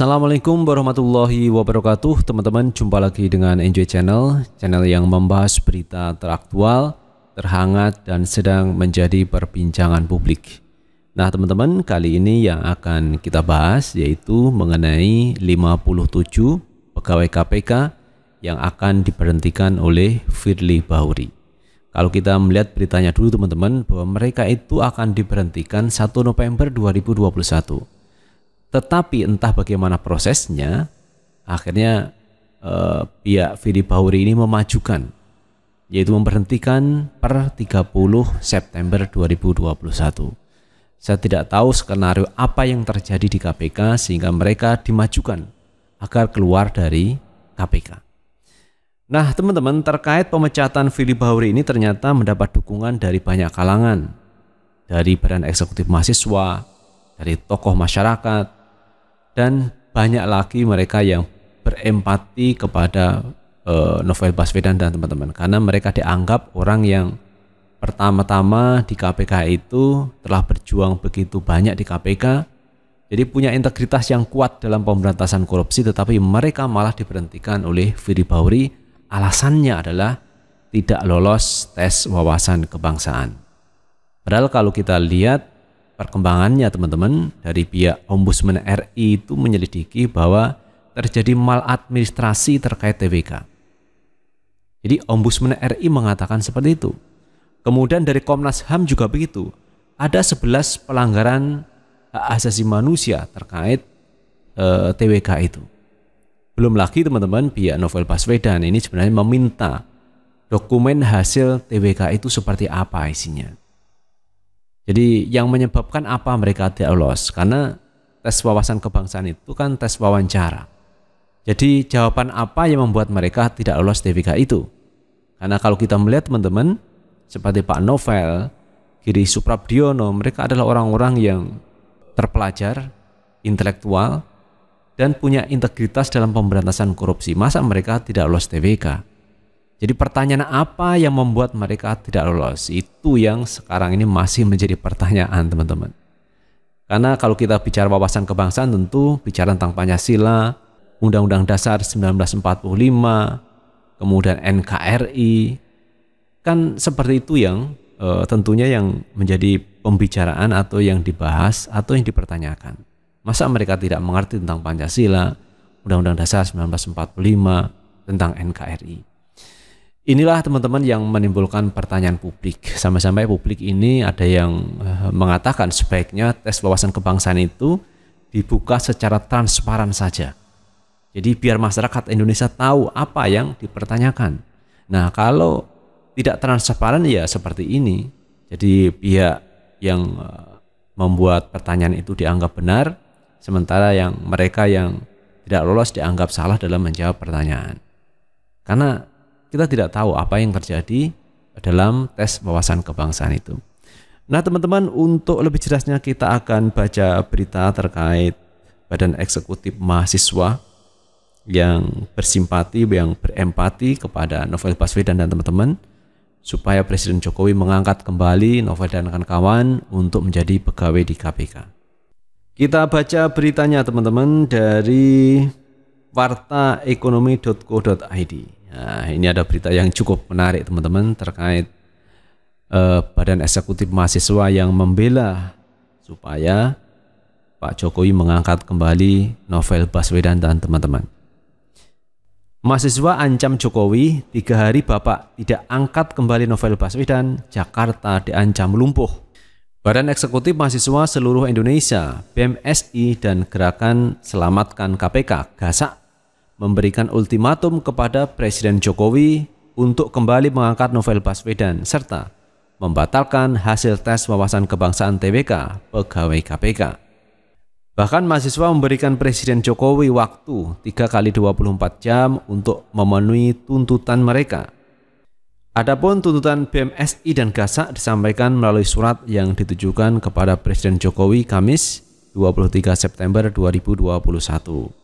Assalamualaikum warahmatullahi wabarakatuh Teman-teman jumpa lagi dengan Enjoy Channel Channel yang membahas berita teraktual, terhangat dan sedang menjadi perbincangan publik Nah teman-teman kali ini yang akan kita bahas yaitu mengenai 57 pegawai KPK yang akan diberhentikan oleh Firly Bahuri Kalau kita melihat beritanya dulu teman-teman bahwa mereka itu akan diberhentikan 1 November 2021 tetapi entah bagaimana prosesnya, akhirnya eh, pihak Fili Bahuri ini memajukan, yaitu memberhentikan per 30 September 2021. Saya tidak tahu skenario apa yang terjadi di KPK sehingga mereka dimajukan agar keluar dari KPK. Nah, teman-teman, terkait pemecatan Fili Bahuri ini ternyata mendapat dukungan dari banyak kalangan. Dari Badan Eksekutif Mahasiswa, dari tokoh masyarakat, dan banyak lagi mereka yang berempati kepada uh, Novel Baswedan dan teman-teman karena mereka dianggap orang yang pertama-tama di KPK itu telah berjuang begitu banyak di KPK jadi punya integritas yang kuat dalam pemberantasan korupsi tetapi mereka malah diberhentikan oleh Firly Bauri, alasannya adalah tidak lolos tes wawasan kebangsaan padahal kalau kita lihat perkembangannya teman-teman dari pihak Ombudsman RI itu menyelidiki bahwa terjadi maladministrasi terkait TWK. Jadi Ombudsman RI mengatakan seperti itu. Kemudian dari Komnas HAM juga begitu. Ada 11 pelanggaran hak asasi manusia terkait e, eh, TWK itu. Belum lagi teman-teman pihak Novel Baswedan ini sebenarnya meminta dokumen hasil TWK itu seperti apa isinya. Jadi yang menyebabkan apa mereka tidak lolos? Karena tes wawasan kebangsaan itu kan tes wawancara. Jadi jawaban apa yang membuat mereka tidak lolos TPK itu? Karena kalau kita melihat teman-teman, seperti Pak Novel, Giri Suprabdiono, mereka adalah orang-orang yang terpelajar, intelektual, dan punya integritas dalam pemberantasan korupsi. Masa mereka tidak lolos TPK? Jadi pertanyaan apa yang membuat mereka tidak lolos? Itu yang sekarang ini masih menjadi pertanyaan teman-teman. Karena kalau kita bicara wawasan kebangsaan tentu bicara tentang Pancasila, Undang-Undang Dasar 1945, kemudian NKRI. Kan seperti itu yang e, tentunya yang menjadi pembicaraan atau yang dibahas atau yang dipertanyakan. Masa mereka tidak mengerti tentang Pancasila, Undang-Undang Dasar 1945, tentang NKRI. Inilah teman-teman yang menimbulkan pertanyaan publik. Sampai-sampai publik ini ada yang eh, mengatakan sebaiknya tes wawasan kebangsaan itu dibuka secara transparan saja. Jadi biar masyarakat Indonesia tahu apa yang dipertanyakan. Nah, kalau tidak transparan ya seperti ini. Jadi pihak yang eh, membuat pertanyaan itu dianggap benar, sementara yang mereka yang tidak lolos dianggap salah dalam menjawab pertanyaan. Karena kita tidak tahu apa yang terjadi dalam tes wawasan kebangsaan itu. Nah, teman-teman, untuk lebih jelasnya kita akan baca berita terkait Badan Eksekutif Mahasiswa yang bersimpati, yang berempati kepada Novel Baswedan dan teman-teman supaya Presiden Jokowi mengangkat kembali Novel dan kawan-kawan untuk menjadi pegawai di KPK. Kita baca beritanya teman-teman dari wartaekonomi.co.id. Nah, ini ada berita yang cukup menarik teman-teman terkait eh, Badan Eksekutif Mahasiswa yang membela supaya Pak Jokowi mengangkat kembali novel Baswedan dan teman-teman. Mahasiswa ancam Jokowi, tiga hari Bapak tidak angkat kembali novel Baswedan, Jakarta diancam lumpuh. Badan Eksekutif Mahasiswa Seluruh Indonesia, BMSI, dan Gerakan Selamatkan KPK, GASAK, memberikan ultimatum kepada Presiden Jokowi untuk kembali mengangkat Novel Baswedan serta membatalkan hasil tes wawasan kebangsaan TBK pegawai KPK. Bahkan mahasiswa memberikan Presiden Jokowi waktu 3 kali 24 jam untuk memenuhi tuntutan mereka. Adapun tuntutan BMSI dan Gasa disampaikan melalui surat yang ditujukan kepada Presiden Jokowi Kamis 23 September 2021.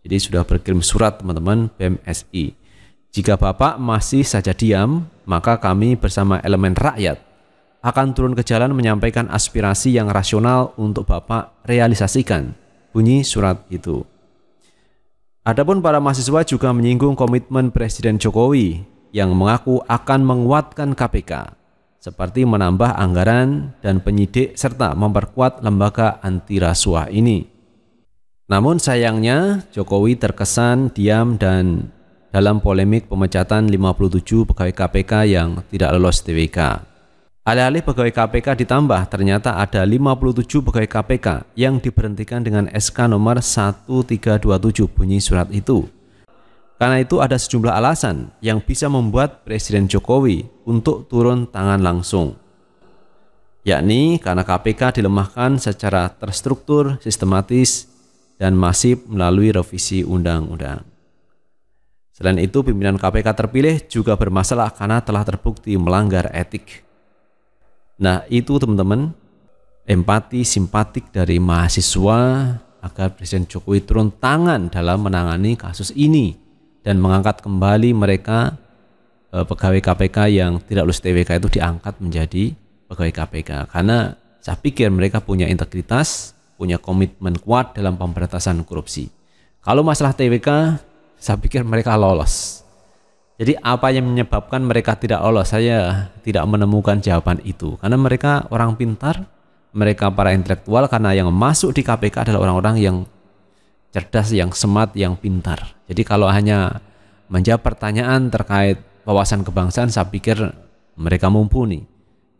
Jadi sudah berkirim surat teman-teman BMSI. Jika Bapak masih saja diam, maka kami bersama elemen rakyat akan turun ke jalan menyampaikan aspirasi yang rasional untuk Bapak realisasikan. Bunyi surat itu. Adapun para mahasiswa juga menyinggung komitmen Presiden Jokowi yang mengaku akan menguatkan KPK seperti menambah anggaran dan penyidik serta memperkuat lembaga anti rasuah ini. Namun sayangnya Jokowi terkesan diam dan dalam polemik pemecatan 57 pegawai KPK yang tidak lolos TWK. Alih-alih pegawai KPK ditambah, ternyata ada 57 pegawai KPK yang diberhentikan dengan SK nomor 1327 bunyi surat itu. Karena itu ada sejumlah alasan yang bisa membuat Presiden Jokowi untuk turun tangan langsung yakni karena KPK dilemahkan secara terstruktur, sistematis, dan masih melalui revisi undang-undang. Selain itu, pimpinan KPK terpilih juga bermasalah karena telah terbukti melanggar etik. Nah, itu teman-teman, empati simpatik dari mahasiswa agar Presiden Jokowi turun tangan dalam menangani kasus ini dan mengangkat kembali mereka e, pegawai KPK yang tidak lulus TWK itu diangkat menjadi pegawai KPK karena saya pikir mereka punya integritas punya komitmen kuat dalam pemberantasan korupsi. Kalau masalah TWK, saya pikir mereka lolos. Jadi apa yang menyebabkan mereka tidak lolos? Saya tidak menemukan jawaban itu. Karena mereka orang pintar, mereka para intelektual karena yang masuk di KPK adalah orang-orang yang cerdas, yang smart, yang pintar. Jadi kalau hanya menjawab pertanyaan terkait wawasan kebangsaan, saya pikir mereka mumpuni.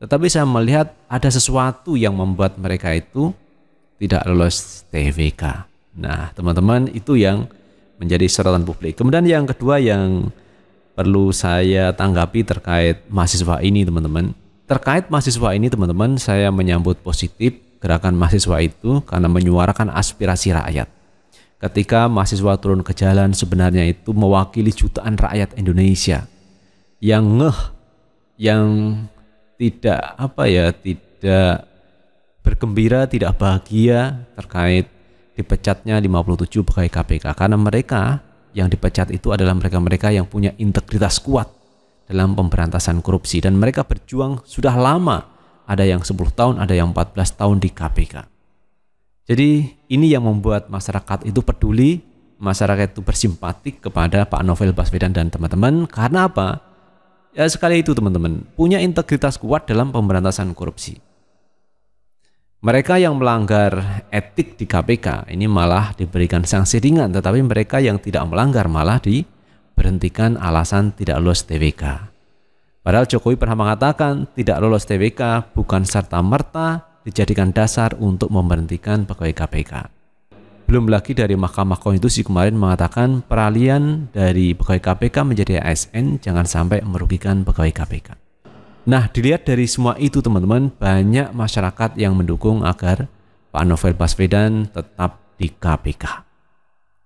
Tetapi saya melihat ada sesuatu yang membuat mereka itu tidak lolos TVK. Nah, teman-teman itu yang menjadi sorotan publik. Kemudian yang kedua yang perlu saya tanggapi terkait mahasiswa ini, teman-teman. Terkait mahasiswa ini, teman-teman, saya menyambut positif gerakan mahasiswa itu karena menyuarakan aspirasi rakyat. Ketika mahasiswa turun ke jalan sebenarnya itu mewakili jutaan rakyat Indonesia yang ngeh yang tidak apa ya, tidak bergembira tidak bahagia terkait dipecatnya 57 pegawai KPK karena mereka yang dipecat itu adalah mereka-mereka yang punya integritas kuat dalam pemberantasan korupsi dan mereka berjuang sudah lama ada yang 10 tahun ada yang 14 tahun di KPK jadi ini yang membuat masyarakat itu peduli masyarakat itu bersimpatik kepada Pak Novel Baswedan dan teman-teman karena apa? Ya sekali itu teman-teman, punya integritas kuat dalam pemberantasan korupsi. Mereka yang melanggar etik di KPK ini malah diberikan sanksi ringan, tetapi mereka yang tidak melanggar malah diberhentikan alasan tidak lulus TWK. Padahal Jokowi pernah mengatakan tidak lulus TWK bukan serta-merta dijadikan dasar untuk memberhentikan pegawai KPK. Belum lagi dari Mahkamah Konstitusi kemarin mengatakan peralihan dari pegawai KPK menjadi ASN jangan sampai merugikan pegawai KPK. Nah, dilihat dari semua itu teman-teman, banyak masyarakat yang mendukung agar Pak Novel Baswedan tetap di KPK.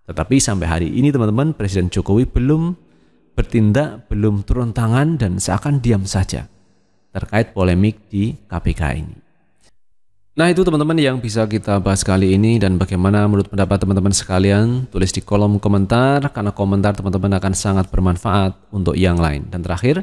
Tetapi sampai hari ini teman-teman, Presiden Jokowi belum bertindak, belum turun tangan dan seakan diam saja terkait polemik di KPK ini. Nah itu teman-teman yang bisa kita bahas kali ini dan bagaimana menurut pendapat teman-teman sekalian tulis di kolom komentar karena komentar teman-teman akan sangat bermanfaat untuk yang lain. Dan terakhir,